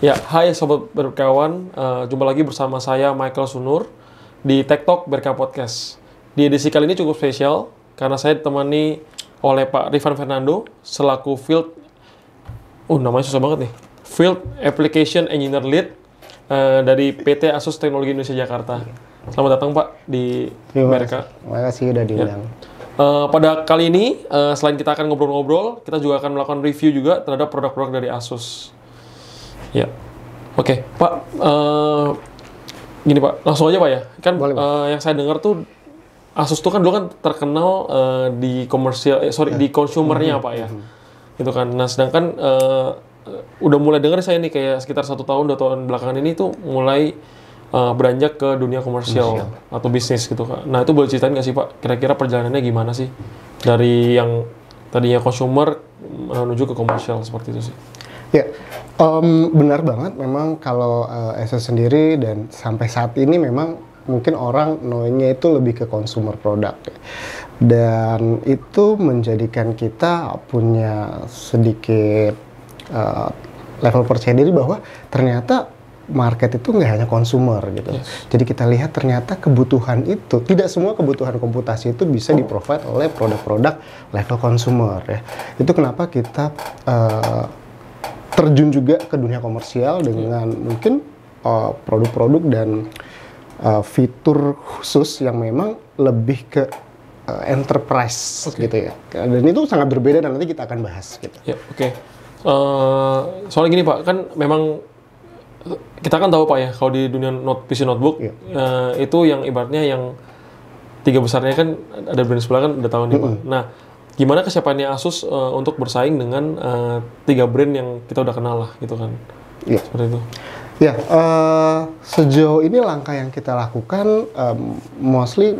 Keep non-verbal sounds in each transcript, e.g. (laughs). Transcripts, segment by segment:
Ya, hai sobat berkawan, uh, jumpa lagi bersama saya Michael Sunur di TikTok Berkah Podcast. Di edisi kali ini cukup spesial karena saya ditemani oleh Pak Rivan Fernando selaku Field oh Uh, namanya susah banget nih. Field Application Engineer Lead uh, dari PT Asus Teknologi Indonesia Jakarta. Selamat datang Pak di Berkah. Terima kasih sudah ya. diundang. Ya. Uh, pada kali ini, uh, selain kita akan ngobrol-ngobrol, kita juga akan melakukan review juga terhadap produk-produk dari Asus. Ya. Oke, okay. Pak. Uh, gini Pak, langsung aja Pak ya. Kan Boleh, Pak. Uh, yang saya dengar tuh Asus tuh kan dulu kan terkenal uh, di komersial, eh, sorry ya. di konsumernya -hmm. Pak ya. -hmm. Itu kan. Nah sedangkan uh, udah mulai dengar saya nih kayak sekitar satu tahun dua tahun belakangan ini tuh mulai uh, beranjak ke dunia komersial, komersial atau bisnis gitu kak. Nah itu boleh ceritain nggak sih pak? Kira-kira perjalanannya gimana sih dari yang tadinya konsumer menuju ke komersial seperti itu sih? Ya, um, benar banget. Memang kalau uh, eh, SS sendiri dan sampai saat ini memang mungkin orang knowingnya itu lebih ke consumer product ya. dan itu menjadikan kita punya sedikit uh, level percaya diri bahwa ternyata market itu nggak hanya consumer gitu. Yes. Jadi kita lihat ternyata kebutuhan itu tidak semua kebutuhan komputasi itu bisa di provide oleh produk-produk level consumer ya. Itu kenapa kita uh, terjun juga ke dunia komersial dengan hmm. mungkin uh, produk-produk uh, dan uh, fitur khusus yang memang lebih ke uh, enterprise okay. gitu ya. Dan itu sangat berbeda dan nanti kita akan bahas gitu. Ya, oke. Okay. Uh, soalnya gini Pak, kan memang uh, kita kan tahu Pak ya kalau di dunia not PC notebook ya. uh, itu yang ibaratnya yang tiga besarnya kan ada brand sebelah kan udah tahu nih mm -hmm. Pak. Nah, gimana kesiapannya Asus uh, untuk bersaing dengan uh, tiga brand yang kita udah kenal lah gitu kan. Iya. Yeah. Seperti itu. Ya, yeah, uh, sejauh ini langkah yang kita lakukan um, mostly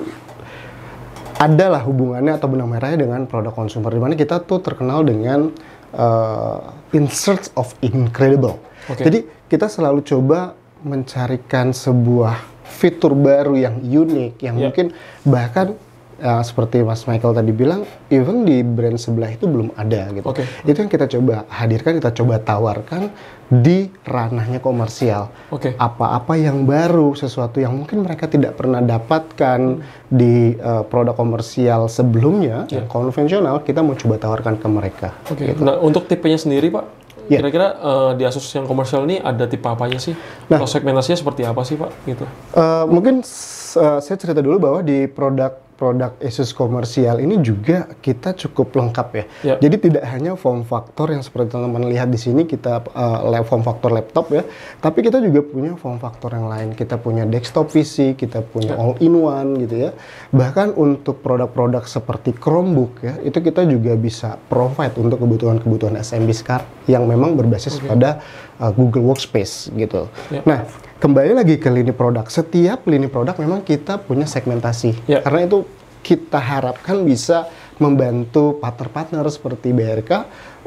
adalah hubungannya atau benang merahnya dengan produk konsumer. dimana kita tuh terkenal dengan uh, eh, in search of incredible. Okay. Jadi kita selalu coba mencarikan sebuah fitur baru yang unik yang yeah. mungkin bahkan uh, seperti Mas Michael tadi bilang, even di brand sebelah itu belum ada gitu. Okay. Itu yang kita coba hadirkan, kita coba tawarkan di ranahnya komersial. Oke. Okay. Apa-apa yang baru, sesuatu yang mungkin mereka tidak pernah dapatkan di uh, produk komersial sebelumnya, yeah. konvensional, kita mau coba tawarkan ke mereka. Oke. Okay. Gitu. Nah, untuk tipenya sendiri, Pak, iya. Kira-kira uh, di Asus yang komersial ini ada tipe apanya sih? Nah, Atau segmentasinya seperti apa sih, Pak? Gitu. Uh, mungkin uh, saya cerita dulu bahwa di produk produk Asus komersial ini juga kita cukup lengkap ya. ya. Jadi tidak hanya form factor yang seperti teman-teman lihat di sini kita uh, form factor laptop ya, tapi kita juga punya form factor yang lain. Kita punya desktop PC, kita punya ya. all in one gitu ya. Bahkan untuk produk-produk seperti Chromebook ya, itu kita juga bisa provide untuk kebutuhan-kebutuhan SMB sekarang yang memang berbasis okay. pada uh, Google Workspace gitu. Ya. Nah, kembali lagi ke lini produk. Setiap lini produk memang kita punya segmentasi. Ya. Karena itu kita harapkan bisa membantu partner-partner seperti BRK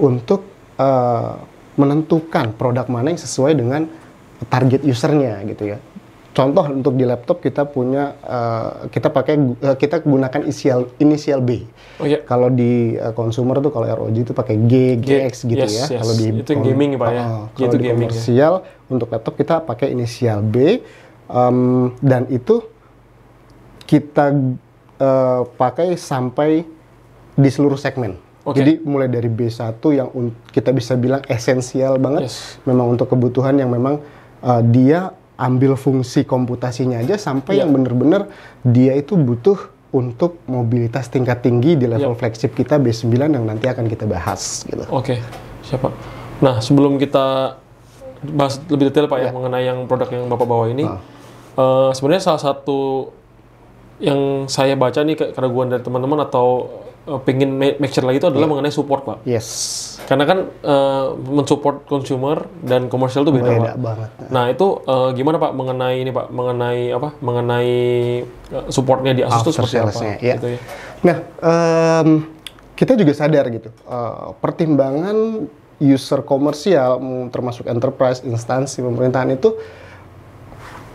untuk uh, menentukan produk mana yang sesuai dengan target usernya gitu ya contoh untuk di laptop kita punya uh, kita pakai uh, kita gunakan inisial inisial B. Oh, iya. Kalau di uh, consumer tuh kalau ROG itu pakai G, GX gitu yes, ya. Yes. Kalau di itu gaming ya, pak ya. kalau di gaming, ya. komersial ya. untuk laptop kita pakai inisial B um, dan itu kita uh, pakai sampai di seluruh segmen. Okay. Jadi mulai dari B1 yang kita bisa bilang esensial banget yes. memang untuk kebutuhan yang memang uh, dia ambil fungsi komputasinya aja sampai yeah. yang benar-benar dia itu butuh untuk mobilitas tingkat tinggi di level yeah. flagship kita B9 yang nanti akan kita bahas gitu. Oke, okay. siapa? Nah, sebelum kita bahas lebih detail Pak yeah. ya iya. mengenai yang produk yang Bapak bawa ini, uh. Uh, sebenarnya salah satu yang saya baca nih keraguan dari teman-teman atau uh, eh, pengen make sure lagi itu adalah yeah. mengenai support pak. Yes. Karena kan uh, mensupport consumer dan komersial itu beda, beda pak. banget. Nah itu uh, gimana pak mengenai ini pak mengenai apa mengenai supportnya di Asus itu seperti apa? Yeah. Iya. Gitu ya. Nah um, kita juga sadar gitu uh, pertimbangan user komersial termasuk enterprise instansi pemerintahan itu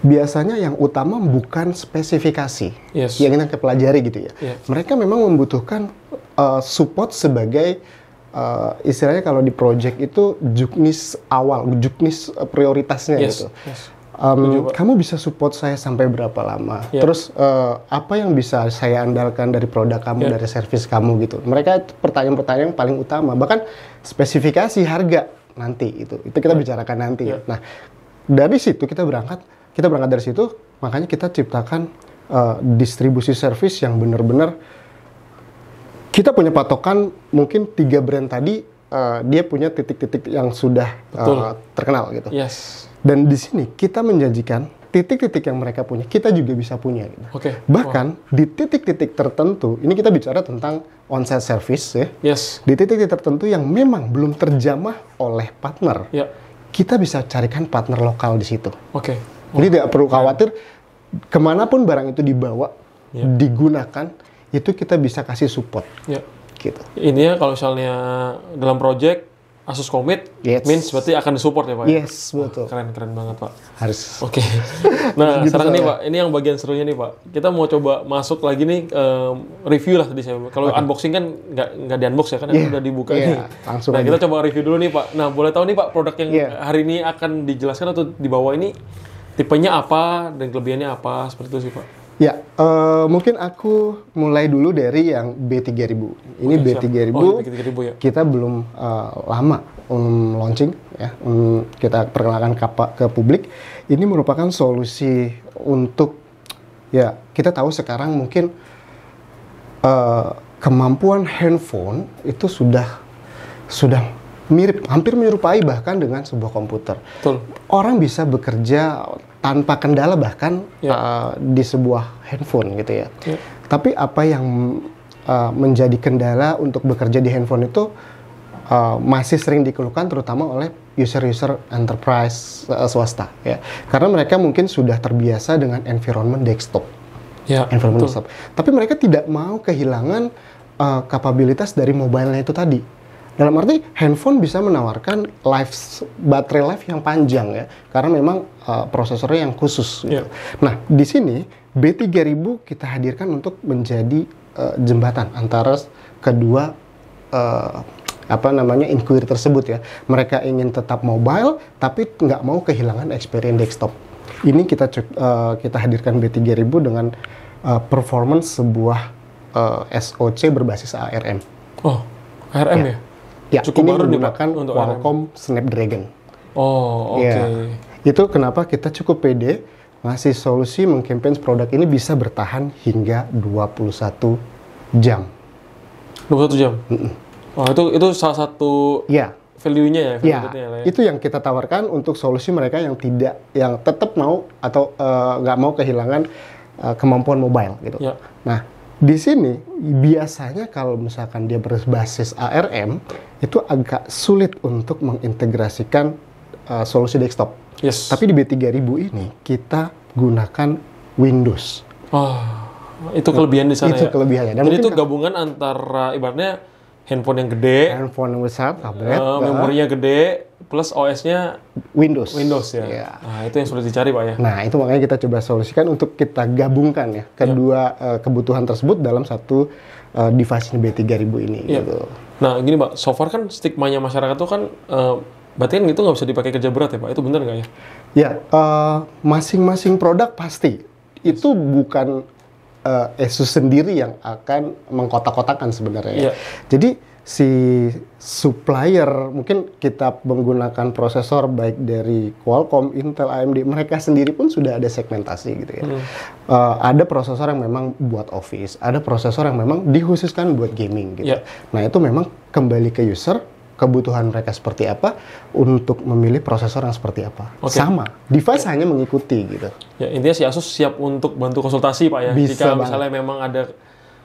biasanya yang utama bukan spesifikasi yes. yang kita pelajari gitu ya. Yeah. Mereka memang membutuhkan uh, support sebagai uh, istilahnya kalau di project itu juknis awal, juknis eh, prioritasnya yes. gitu. Yes. Um, kamu bisa support saya sampai berapa lama? Yeah. Terus uh, apa yang bisa saya andalkan dari produk kamu, yeah. dari servis kamu gitu? Mereka pertanyaan-pertanyaan paling utama. Bahkan spesifikasi harga nanti itu, itu kita yeah. bicarakan nanti. Yeah. Nah dari situ kita berangkat kita berangkat dari situ makanya kita ciptakan uh, distribusi service yang benar-benar kita punya patokan mungkin tiga brand tadi uh, dia punya titik-titik yang sudah eh, Betul. Uh, terkenal gitu yes dan di sini kita menjanjikan titik-titik yang mereka punya kita juga bisa punya gitu. Oke. Okay. Bahkan wow. di titik-titik tertentu, ini kita bicara tentang onsite service ya. Yes. Di titik-titik tertentu yang memang belum terjamah oleh partner. Yeah. Kita bisa carikan partner lokal di situ. Oke. Okay. Jadi tidak perlu khawatir kemanapun barang itu dibawa, yeah. digunakan, itu kita bisa kasih support. Yeah. Gitu. Ini ya kalau misalnya dalam project Asus commit, yes. means berarti akan support ya Pak? Yes, betul. Wah, keren, keren banget Pak. Harus. Oke. Okay. (laughs) Nah, gitu sekarang nih ya. Pak, ini yang bagian serunya nih Pak. Kita mau coba masuk lagi nih, um, review lah tadi saya. Kalau okay. unboxing kan nggak, nggak di-unbox ya, kan yeah. udah dibuka yeah. nih. Langsung nah, aja. kita coba review dulu nih Pak. Nah, boleh tahu nih Pak, produk yang yeah. hari ini akan dijelaskan atau dibawa ini tipenya apa dan kelebihannya apa seperti itu sih Pak. Ya, uh, mungkin aku mulai dulu dari yang B3000. Ini B3000, oh, ya. kita belum uh, lama um, launching, ya. Um, kita perkenalkan ke, ke publik. Ini merupakan solusi untuk, ya, kita tahu sekarang mungkin uh, kemampuan handphone itu sudah sudah mirip, hampir menyerupai bahkan dengan sebuah komputer. Betul. Orang bisa bekerja tanpa kendala bahkan yeah. Ya. uh, di sebuah handphone gitu ya. Yeah. Tapi apa yang uh, menjadi kendala untuk bekerja di handphone itu uh, masih sering dikeluhkan terutama oleh user-user enterprise uh, swasta ya. Karena mereka mungkin sudah terbiasa dengan environment desktop. Ya, environment desktop. Tapi mereka tidak mau kehilangan uh, kapabilitas dari mobile-nya itu tadi dalam arti handphone bisa menawarkan life baterai life yang panjang ya, karena memang uh, prosesornya yang khusus. Gitu. Yeah. Nah di sini B3000 kita hadirkan untuk menjadi uh, jembatan antara kedua uh, apa namanya inquiry tersebut ya. Mereka ingin tetap mobile tapi nggak mau kehilangan experience desktop. Ini kita uh, kita hadirkan B3000 dengan uh, performance sebuah uh, SOC berbasis ARM. Oh, ARM ya? ya? Ya, cukup ini menggunakan untuk Qualcomm RM. Snapdragon. Oh, oke. Okay. Ya, itu kenapa kita cukup pede ngasih solusi mengcampaign produk ini bisa bertahan hingga 21 jam. 21 jam? Mm -mm. Oh, itu itu salah satu ya. value-nya ya, value ya, ya, ya. Itu yang kita tawarkan untuk solusi mereka yang tidak yang tetap mau atau eh, nggak uh, mau kehilangan uh, kemampuan mobile gitu. Ya. Nah, di sini biasanya kalau misalkan dia berbasis ARM itu agak sulit untuk mengintegrasikan uh, solusi desktop. Yes. Tapi di B3000 ini kita gunakan Windows. Oh, itu kelebihan di sana itu ya. kelebihannya. Dan Jadi itu gabungan antara ibaratnya handphone yang gede, handphone yang besar, tablet, uh, memorinya eh, gede, plus OS-nya Windows. Windows ya. ya. Nah, itu yang sulit dicari Pak ya. Nah, itu makanya kita coba solusikan untuk kita gabungkan ya iya. kedua ya. Uh, kebutuhan tersebut dalam satu uh, device B3000 ini ya. gitu. Nah, gini Pak, so far kan stigmanya masyarakat tuh kan uh, berarti kan itu nggak bisa dipakai kerja berat ya Pak. Itu benar nggak ya? Ya, masing masing-masing produk pasti itu bukan uh, Asus sendiri yang akan mengkotak-kotakan sebenarnya. Ya. Iya. Jadi si supplier mungkin kita menggunakan prosesor baik dari Qualcomm, Intel, AMD mereka sendiri pun sudah ada segmentasi gitu ya. Hmm. Uh, ada prosesor yang memang buat office, ada prosesor yang memang dikhususkan buat gaming gitu. Yeah. Nah itu memang kembali ke user kebutuhan mereka seperti apa untuk memilih prosesor yang seperti apa. Okay. Sama, device hanya mengikuti gitu. Ya, intinya si Asus siap untuk bantu konsultasi Pak ya. Bisa Jika banget. misalnya memang ada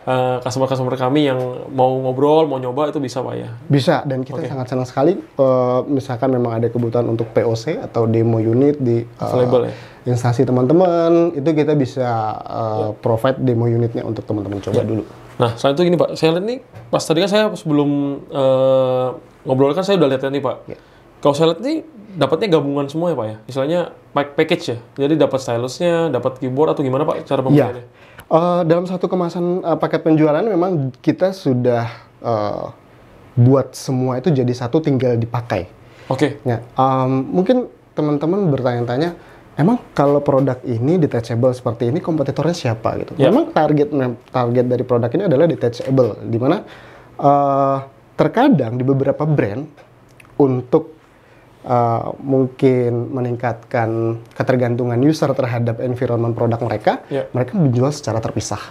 Eh, customer-customer uh, kami yang mau ngobrol, mau nyoba itu bisa Pak ya? Bisa, dan kita okay. sangat senang sekali uh, misalkan memang ada kebutuhan untuk POC atau demo unit di uh, ya? instansi teman-teman, itu kita bisa uh, provide demo unitnya untuk teman-teman coba yeah. dulu. Nah, selain itu gini Pak, saya lihat nih, pas tadi kan saya sebelum uh, ngobrol kan saya udah lihat nih Pak. Ya. Kalau saya lihat nih, dapatnya gabungan semua ya Pak ya? Istilahnya package ya? Jadi dapat stylusnya, dapat keyboard atau gimana Pak cara ya. pembeliannya? Ya Eh, dalam satu kemasan uh, paket penjualan memang kita sudah uh, buat semua itu jadi satu tinggal dipakai. Oke. Okay. Ya, um, mungkin teman-teman bertanya-tanya, emang kalau produk ini detachable seperti ini kompetitornya siapa gitu? Yeah. Memang target target dari produk ini adalah detachable, dimana uh, terkadang di beberapa brand untuk uh, mungkin meningkatkan ketergantungan user terhadap environment produk mereka, yeah. mereka menjual secara terpisah.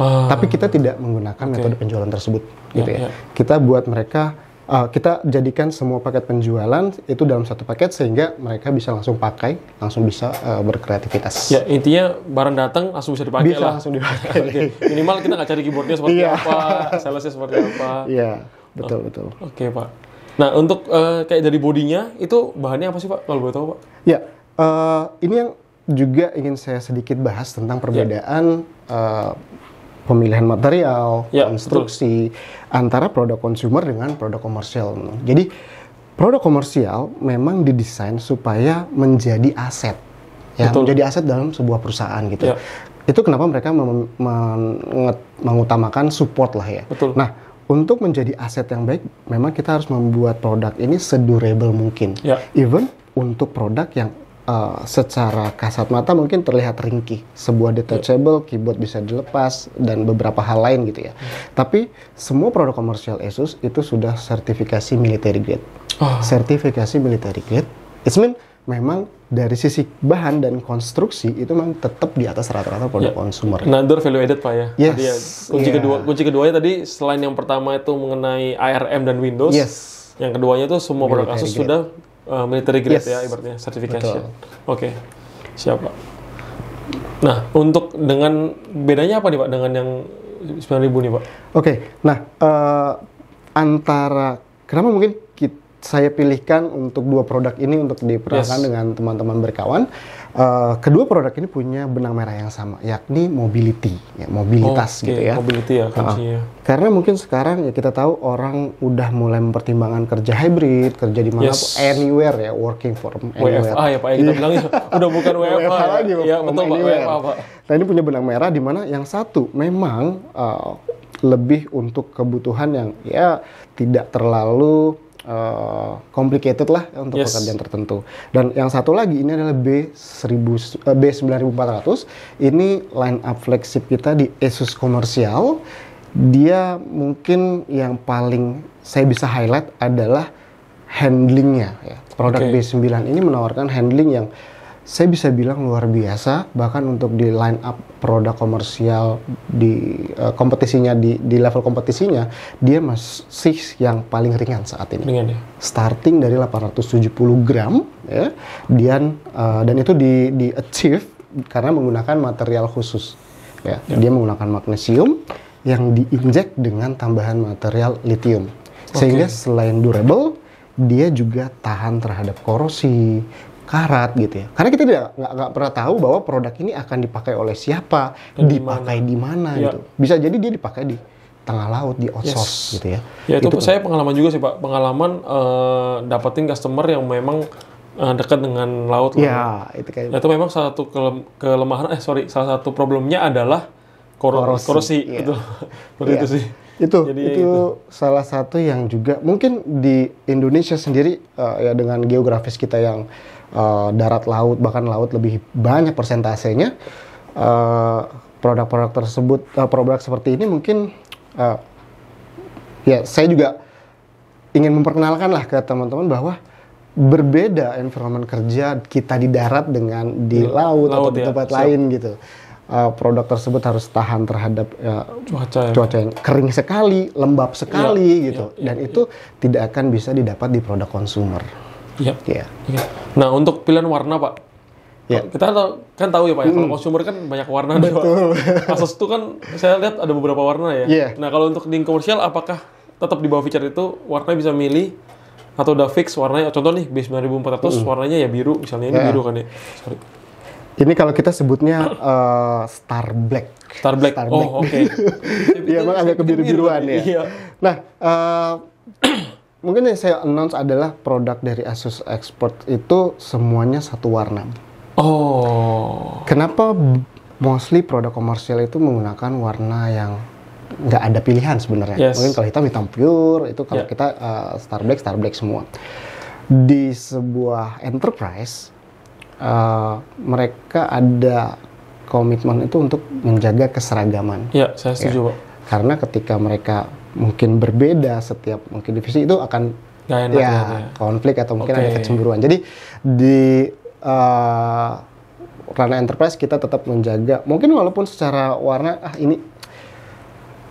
Uh, Tapi kita tidak menggunakan okay. metode penjualan tersebut, gitu ya. Yeah. Ya. Kita buat mereka, uh, kita jadikan semua paket penjualan itu dalam satu paket sehingga mereka bisa langsung pakai, langsung bisa uh, berkreativitas. Ya intinya barang datang langsung bisa dipakai bisa lah. langsung dipakai. okay. Gitu ya. (laughs) Minimal kita nggak cari keyboardnya seperti iya. apa, salesnya seperti apa. Iya, yeah. betul oh. betul. Oke okay, pak. Nah, untuk uh, kayak dari bodinya itu bahannya apa sih, Pak? Kalau boleh tahu, Pak? Ya, uh, ini yang juga ingin saya sedikit bahas tentang ya. perbedaan ya. uh, pemilihan material, ya, konstruksi betul. antara produk konsumer dengan produk komersial. Jadi, produk komersial memang didesain supaya menjadi aset. Ya, menjadi aset dalam sebuah perusahaan gitu. Ya. Itu kenapa mereka mengutamakan support lah ya. Betul. Nah, untuk menjadi aset yang baik, memang kita harus membuat produk ini sedurable mungkin. Ya. Even untuk produk yang uh, secara kasat mata mungkin terlihat ringkih, sebuah detachable, ya. keyboard bisa dilepas dan beberapa hal lain gitu ya. ya. Tapi semua produk komersial Asus itu sudah sertifikasi military grade. Oh. Sertifikasi military grade, it's mean memang dari sisi bahan dan konstruksi itu memang tetap di atas rata-rata produk yeah. consumer. Another value added pak ya. Yes. Tadi ya, kunci yeah. kedua kunci keduanya tadi selain yang pertama itu mengenai ARM dan Windows. Yes. Yang keduanya itu semua produk Asus grade. sudah uh, military grade yes. ya ibaratnya sertifikasi. Oke. Okay. Siap Nah untuk dengan bedanya apa nih pak dengan yang 9000 nih pak? Oke. Okay. Nah uh, antara kenapa mungkin saya pilihkan untuk dua produk ini untuk diperkenalkan yes. dengan teman-teman berkawan. Uh, kedua produk ini punya benang merah yang sama, yakni mobility, ya, mobilitas oh, okay. gitu ya. Mobility ya kuncinya. Uh, karena mungkin sekarang ya kita tahu orang udah mulai mempertimbangkan kerja hybrid, kerja di mana yes. anywhere ya, working from ya, anywhere. WFA ya Pak, kita iya. bilang ya, udah bukan (laughs) WFA, WFA ya. lagi, ya, betul Pak, WFA Pak. Nah ini punya benang merah di mana yang satu memang uh, lebih untuk kebutuhan yang ya tidak terlalu Eh, complicated lah untuk yes. pekerjaan tertentu. Dan yang satu lagi ini adalah B 1000 eh, B 9400. Ini line up flagship kita di Asus komersial. Dia mungkin yang paling saya bisa highlight adalah handlingnya ya. Produk okay. B9 ini menawarkan handling yang saya bisa bilang luar biasa bahkan untuk di line up produk komersial di uh, kompetisinya di di level kompetisinya dia masih yang paling ringan saat ini. Ringan ya. Starting dari 870 gram ya. Dan uh, dan itu di di achieve karena menggunakan material khusus. Ya, ya. dia menggunakan magnesium yang diinjek dengan tambahan material litium. Sehingga okay. selain durable dia juga tahan terhadap korosi, karat gitu ya. Karena kita tidak nggak pernah tahu bahwa produk ini akan dipakai oleh siapa, Dan dipakai di mana ya. gitu. Bisa jadi dia dipakai di tengah laut di outsource yes. gitu ya. Ya itu, itu saya pengalaman juga sih Pak, pengalaman uh, dapetin customer yang memang uh, dekat dengan laut. Ya, itu kayak. itu memang salah satu kelem kelemahan eh sorry, salah satu problemnya adalah kor korosi. korosi ya. gitu. ya. itu iya. sih. Itu Jadi, ya itu itu salah satu yang juga mungkin di Indonesia sendiri uh, ya dengan geografis kita yang uh, darat laut bahkan laut lebih banyak persentasenya eh, produk-produk uh, tersebut uh, produk seperti ini mungkin uh, ya saya juga ingin memperkenalkan lah ke teman-teman bahwa berbeda environment kerja kita di darat dengan di laut, iya, laut atau di ya. tempat ya. lain Siap. gitu. Uh, produk tersebut harus tahan terhadap uh, cuaca, ya. cuaca yang kering sekali, lembab sekali ya, gitu, ya, ya, dan ya. itu iya. tidak akan bisa didapat di produk konsumer. Iya. Yep. Iya. Yeah. Nah, untuk pilihan warna, Pak. Yeah. Kita kan tahu ya, Pak, ya, kalau hmm. consumer kan banyak warna. Betul. Pak. Asus itu kan saya lihat ada beberapa warna ya. Yeah. Nah, kalau untuk di komersial apakah tetap di bawah feature itu warna bisa milih atau udah fix warnanya contoh nih B9400 mm. warnanya ya biru misalnya ini yeah. biru kan ya. Sorry. Ini kalau kita sebutnya uh, Star Black. Star Black. Star oh, Black. Oh, oke. Okay. (laughs) Iya, bang agak kebiru-biruan ya. Iya. Nah, uh, mungkin yang saya announce adalah produk dari Asus Expert itu semuanya satu warna. Oh. Kenapa mostly produk komersial itu menggunakan warna yang nggak ada pilihan sebenarnya. Yes. Mungkin kalau hitam hitam pure itu kalau yeah. kita uh, eh, star black star black semua. Di sebuah enterprise uh, mereka ada komitmen itu untuk menjaga keseragaman. Iya, yeah, saya setuju, ya. Karena ketika mereka mungkin berbeda setiap mungkin divisi itu akan Gak ya, ya, ya konflik atau mungkin okay. ada kecemburuan. Jadi di uh, eh, ranah enterprise kita tetap menjaga mungkin walaupun secara warna ah ini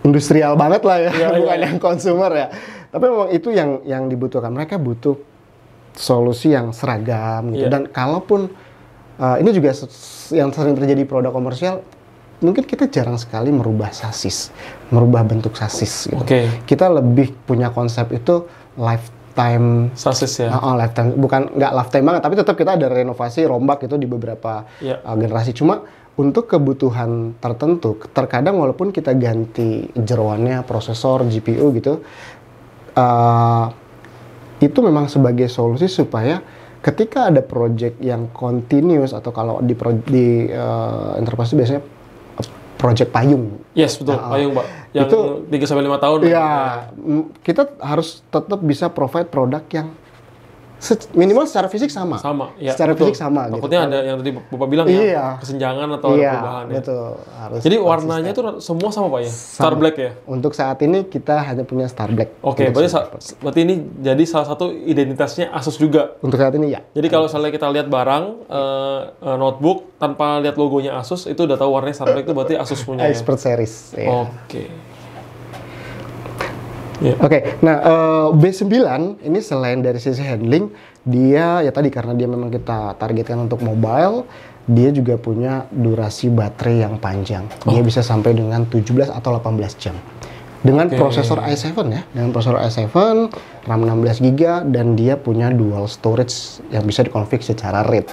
industrial banget lah ya, ya (laughs) bukan iya. yang konsumer ya. Tapi memang itu yang yang dibutuhkan. Mereka butuh solusi yang seragam gitu. Ya. Dan kalaupun uh, ini juga yang sering terjadi produk komersial mungkin kita jarang sekali merubah sasis, merubah bentuk sasis gitu. Okay. Kita lebih punya konsep itu lifetime sasis ya. Uh, lifetime bukan nggak lifetime banget tapi tetap kita ada renovasi rombak itu di beberapa yeah. uh, generasi cuma untuk kebutuhan tertentu terkadang walaupun kita ganti jeroannya prosesor GPU gitu uh, itu memang sebagai solusi supaya ketika ada project yang continuous atau kalau di pro, di uh, enterprise biasanya Project Payung. Yes, betul. Nah, payung, Pak. Yang itu, 3 sampai 5 tahun. Iya. Kita harus tetap bisa provide produk yang minimal secara fisik sama. Sama, ya. Secara betul. fisik sama. Gitu Takutnya gitu. ada yang tadi bapak bilang ya, iya. ya, kesenjangan atau iya, perubahan ya. Harus Jadi warnanya itu semua sama pak ya, sama. Star Black ya. Untuk saat ini kita hanya punya Star Black. Oke, okay, berarti Black. berarti ini jadi salah satu identitasnya Asus juga. Untuk saat ini ya. Jadi kalau misalnya kita lihat barang uh, uh, notebook tanpa lihat logonya Asus itu udah tahu warnanya Star Black itu berarti Asus punya. Eh, ya? Expert ya? series. Ya. Oke. Okay. Yeah. Oke, okay, nah uh, eh, B9 ini selain dari sisi handling, dia ya tadi karena dia memang kita targetkan untuk mobile, dia juga punya durasi baterai yang panjang. Oh. Dia bisa sampai dengan 17 atau 18 jam. Dengan okay. prosesor i7 ya, dengan prosesor i7, RAM 16 GB dan dia punya dual storage yang bisa dikonfig secara RAID.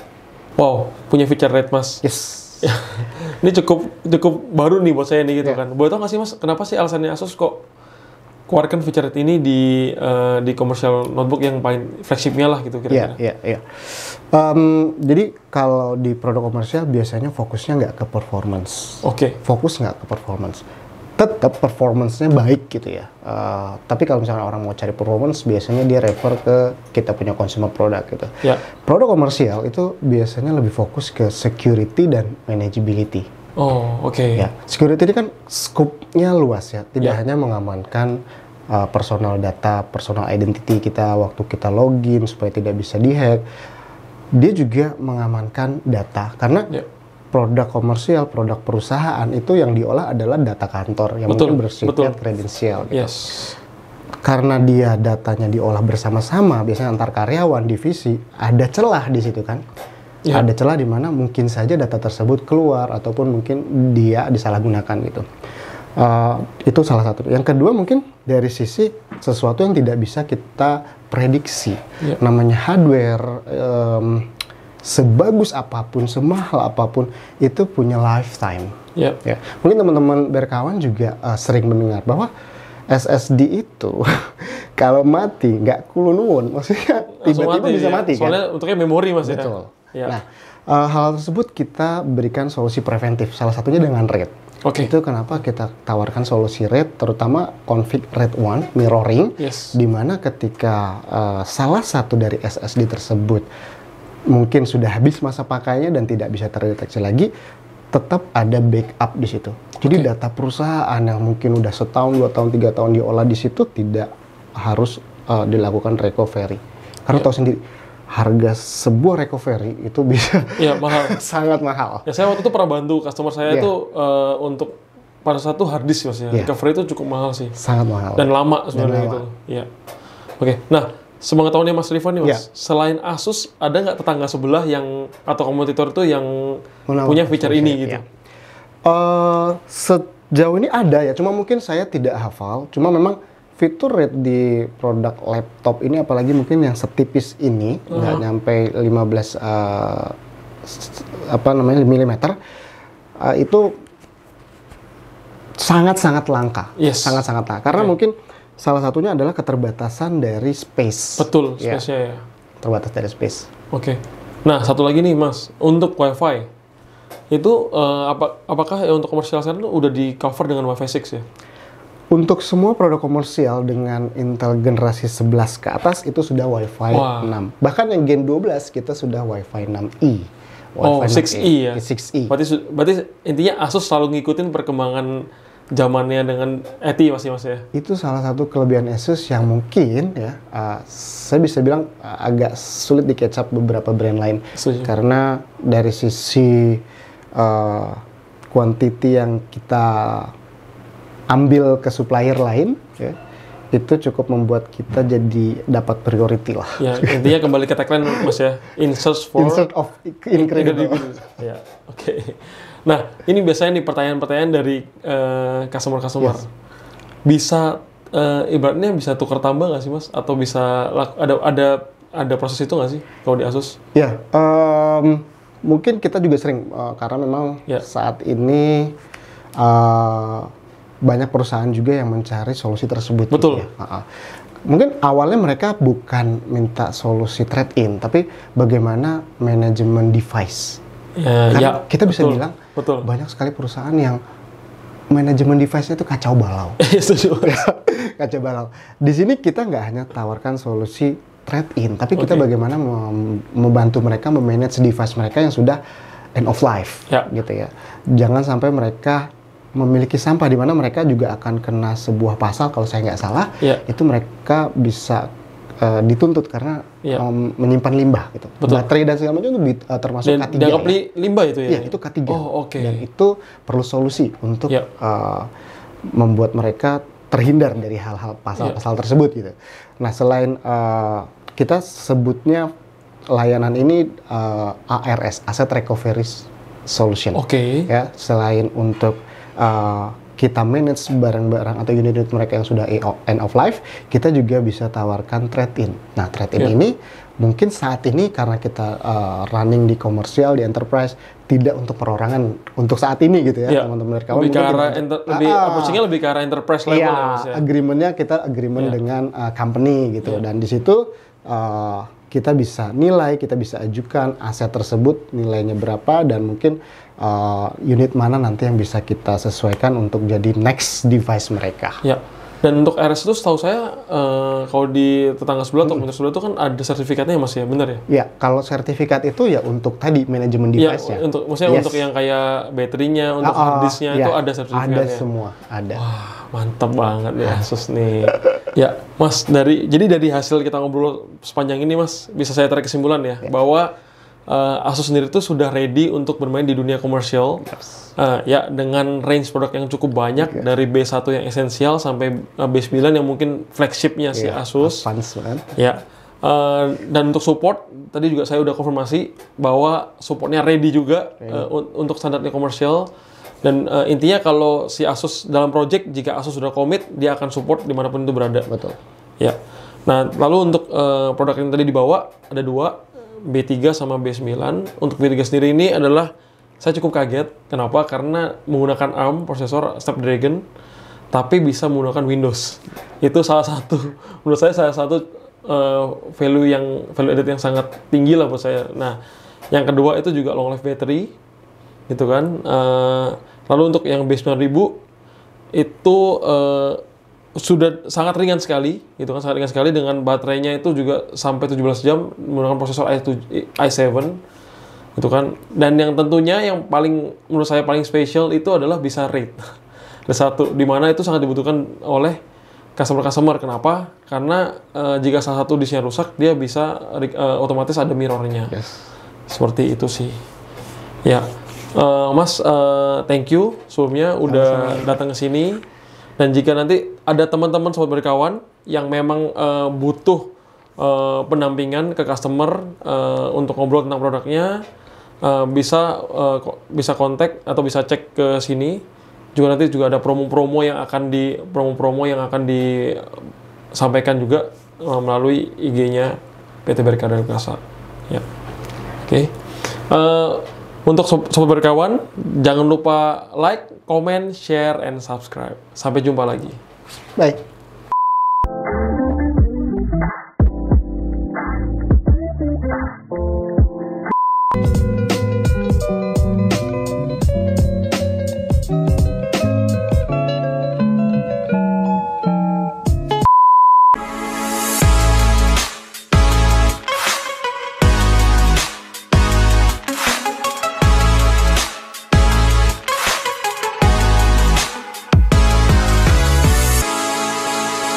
Wow, punya fitur RAID, Mas. Yes. (laughs) ini cukup cukup baru nih buat saya nih gitu yeah. kan. Boleh tau nggak sih mas, kenapa sih alasannya Asus kok keluarkan feature ini di uh, di komersial notebook yang paling flagshipnya lah gitu kira-kira. Iya, yeah, iya, yeah, iya. Yeah. Um, jadi kalau di produk komersial biasanya fokusnya nggak ke performance. Oke. Okay. Fokus nggak ke performance. Tetap performance-nya baik gitu ya. Uh, tapi kalau misalnya orang mau cari performance, biasanya dia refer ke kita punya consumer product gitu. Yeah. Produk komersial itu biasanya lebih fokus ke security dan manageability. Oh, oke. Okay. Ya, security ini kan scope-nya luas ya, tidak yeah. hanya mengamankan uh, personal data, personal identity kita waktu kita login supaya tidak bisa dihack. Dia juga mengamankan data karena yeah. produk komersial, produk perusahaan itu yang diolah adalah data kantor yang betul, mungkin bersifat kredensial. Gitu. Yes. Karena dia datanya diolah bersama-sama, biasanya antar karyawan, divisi, ada celah di situ kan yeah. ada celah di mana mungkin saja data tersebut keluar ataupun mungkin dia disalahgunakan gitu. Uh, itu salah satu. Yang kedua mungkin dari sisi sesuatu yang tidak bisa kita prediksi. Yeah. Namanya hardware um, sebagus apapun, semahal apapun itu punya lifetime. Yeah. Ya. Mungkin teman-teman berkawan juga uh, sering mendengar bahwa SSD itu (laughs) kalau mati nggak kulunun, maksudnya tiba-tiba bisa ya. mati kan? Soalnya kan? untuknya memori mas ya. Betul. ya. Yeah. Nah, uh, hal tersebut kita berikan solusi preventif. Salah satunya dengan rate. Okay. Itu kenapa kita tawarkan solusi rate, terutama config rate one mirroring, yes. di mana ketika uh, salah satu dari SSD tersebut mungkin sudah habis masa pakainya dan tidak bisa terdeteksi lagi, tetap ada backup di situ. Jadi okay. data perusahaan yang mungkin udah setahun, dua tahun, tiga tahun diolah di situ tidak harus uh, dilakukan recovery. Karena yeah. tahu sendiri harga sebuah recovery itu bisa ya, mahal. (laughs) sangat mahal. Ya, saya waktu itu pernah bantu customer saya iya. itu uh, untuk pada satu hard disk mas ya. Iya. Recovery itu cukup mahal sih. Sangat mahal. Dan lama sebenarnya itu. Ya, Iya. Oke. Okay. Nah, tahunnya Mas Rifan nih Mas, Ya. selain Asus ada nggak tetangga sebelah yang atau kompetitor itu yang Menawar punya feature ini ya. gitu? Uh, sejauh ini ada ya, cuma mungkin saya tidak hafal. Cuma memang fitur rate di produk laptop ini apalagi mungkin yang setipis ini hmm. nggak uh -huh. nyampe 15 uh, eh, apa namanya milimeter uh, itu sangat-sangat langka, yes. sangat-sangat langka. Karena okay. mungkin salah satunya adalah keterbatasan dari space. Betul, ya. space-nya ya. Terbatas dari space. Oke. Okay. Nah, satu lagi nih, Mas, untuk WiFi itu uh, apa apakah untuk komersial sekarang itu udah di cover dengan WiFi 6 ya? Untuk semua produk komersial dengan Intel generasi 11 ke atas itu sudah WiFi wow. 6. Bahkan yang Gen 12 kita sudah WiFi 6E. WiFi oh, 6E, 6E ya. 6E. Eh, berarti, berarti intinya Asus selalu ngikutin perkembangan zamannya dengan ETI ya, masih mas ya? Itu salah satu kelebihan Asus yang mungkin ya uh, saya bisa bilang uh, agak sulit dikecap beberapa brand lain Setuju. karena dari sisi uh, quantity yang kita ambil ke supplier lain ya, itu cukup membuat kita jadi dapat priority lah. Ya, intinya kembali ke tagline Mas ya, in search for in search of incredible. incredible. ya, oke. Okay. Nah, ini biasanya nih pertanyaan-pertanyaan dari eh, customer-customer. yes. Bisa uh, ibaratnya bisa tukar tambah nggak sih Mas atau bisa ada ada ada proses itu nggak sih kalau di Asus? Ya, um, mungkin kita juga sering uh, karena memang ya. saat ini uh, banyak perusahaan juga yang mencari solusi tersebut. Betul. Gitu ya. Mungkin awalnya mereka bukan minta solusi trade-in, tapi bagaimana manajemen device. Uh, ya, Karena ya, kita bisa betul, bilang betul. banyak sekali perusahaan yang manajemen device-nya itu kacau balau. (laughs) Iya, (laughs) kacau balau. Di sini kita nggak hanya tawarkan solusi trade-in, tapi okay. kita bagaimana mem- membantu mereka memanage device mereka yang sudah end of life, ya. gitu ya. Jangan sampai mereka memiliki sampah di mana mereka juga akan kena sebuah pasal kalau saya nggak salah yeah. itu mereka bisa uh, dituntut karena yeah. Iya. um, menyimpan limbah gitu Betul. baterai dan segala macam itu uh, termasuk dan, k ya. limbah itu ya? ya itu k oh, okay. dan itu perlu solusi untuk yeah. Iya. uh, membuat mereka terhindar dari hal-hal pasal-pasal yeah. tersebut gitu. Nah selain uh, kita sebutnya layanan ini uh, ARS Asset Recovery Solution. Oke. Okay. Ya selain untuk Eh, kita manage barang-barang atau unit-unit mereka yang sudah end of life, kita juga bisa tawarkan trade-in. Nah, trade-in yeah. ini mungkin saat ini karena kita uh, running di komersial, di enterprise, tidak untuk perorangan untuk saat ini gitu ya, ya. teman-teman yeah. rekawan. Lebih ke arah, lebih, ah, ah. lebih ke arah enterprise level yeah, iya, ya, agreement-nya kita agreement yeah. dengan uh, company gitu. Yeah. Dan di situ... Uh, kita bisa nilai, kita bisa ajukan aset tersebut nilainya berapa dan mungkin uh, unit mana nanti yang bisa kita sesuaikan untuk jadi next device mereka. Ya. Dan untuk RS itu setahu saya uh, kalau di tetangga sebelah atau punya sebelah itu kan ada sertifikatnya ya, Mas ya, benar ya? Iya, kalau sertifikat itu ya untuk tadi manajemen ya, device-nya. Ya, untuk maksudnya yes. untuk yang kayak baterainya, untuk uh, hard disk-nya ya, itu ada sertifikatnya. Ada semua, ada. Wah, mantap banget ya Asus nih. ya, Mas dari jadi dari hasil kita ngobrol sepanjang ini Mas, bisa saya tarik kesimpulan ya, ya. bahwa uh, Asus sendiri itu sudah ready untuk bermain di dunia komersial. Yes. Uh, ya dengan range produk yang cukup banyak yes. dari B1 yang esensial sampai eh, B9 yang mungkin flagshipnya yeah, si iya, Asus. Advanced banget. Ya. Uh, dan untuk support tadi juga saya udah konfirmasi bahwa supportnya ready juga ready. Uh, untuk standarnya komersial dan uh, intinya kalau si Asus dalam project jika Asus sudah komit dia akan support dimanapun itu berada. Betul. Ya. Nah lalu untuk uh, produk yang tadi dibawa ada dua B3 sama B9. Untuk B3 sendiri ini adalah saya cukup kaget. Kenapa? Karena menggunakan ARM prosesor Snapdragon tapi bisa menggunakan Windows. Itu salah satu (laughs) menurut saya salah satu uh, value yang value added yang sangat tinggi lah buat saya. Nah, yang kedua itu juga long life battery gitu kan. Uh, lalu untuk yang B9000 itu uh, sudah sangat ringan sekali, gitu kan sangat ringan sekali dengan baterainya itu juga sampai 17 jam menggunakan prosesor i7, i7 gitu kan. Dan yang tentunya yang paling menurut saya paling spesial itu adalah bisa rate. (laughs) Ada satu di mana itu sangat dibutuhkan oleh customer-customer. Kenapa? Karena uh, jika salah satu disknya rusak, dia bisa uh, otomatis ada mirrornya. Yes. Seperti itu sih. Ya, uh, Mas, uh, thank you sebelumnya udah datang ke sini dan jika nanti ada teman-teman sobat berkawan yang memang uh, butuh uh, pendampingan ke customer uh, untuk ngobrol tentang produknya, uh, bisa uh, bisa kontak atau bisa cek ke sini. Juga nanti juga ada promo-promo yang akan di promo-promo yang akan disampaikan juga uh, melalui IG-nya PT Berkarya Kasa. Ya. Oke. Okay. Uh, untuk sobat berkawan, jangan lupa like, komen, share, and subscribe. Sampai jumpa lagi. Bye.